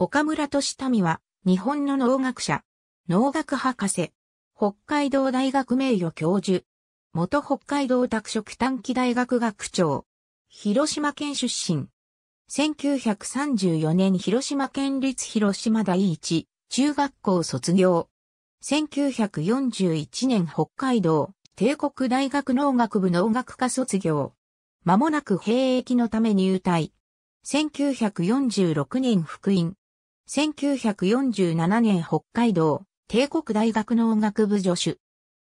岡村俊民は、日本の農学者、農学博士、北海道大学名誉教授、元北海道拓殖短期大学学長、広島県出身。1934年広島県立広島第一中学校卒業。1941年北海道帝国大学農学部農学科卒業。間もなく兵役のため入隊。1946年福音1947年北海道帝国大学農学部助手。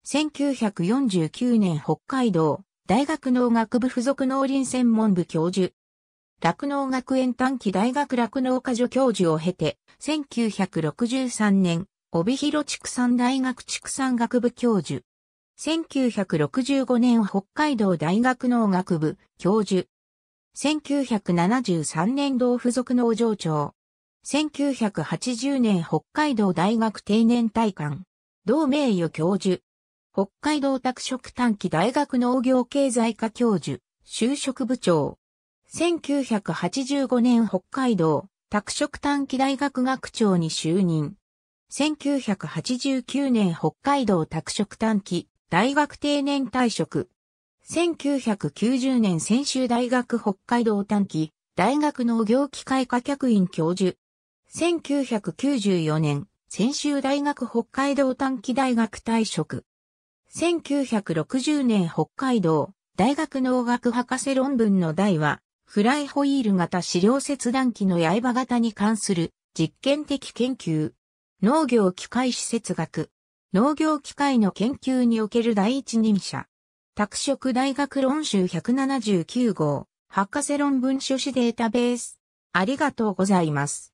1949年北海道大学農学部附属農林専門部教授。酪農学園短期大学酪農科助教授を経て、1963年、帯広畜産大学畜産学部教授。1965年北海道大学農学部教授。1973年同附属農場長。1980年北海道大学定年退官。同名誉教授。北海道拓殖短期大学農業経済科教授、就職部長。1985年北海道拓殖短期大学学長に就任。1989年北海道拓殖短期大学定年退職。1990年専修大学北海道短期大学農業機械科客員教授。1994年、専修大学北海道短期大学退職。1960年北海道大学農学博士論文の題は、フライホイール型資料切断機の刃型に関する実験的研究。農業機械施設学。農業機械の研究における第一人者。拓殖大学論集179号、博士論文書士データベース。ありがとうございます。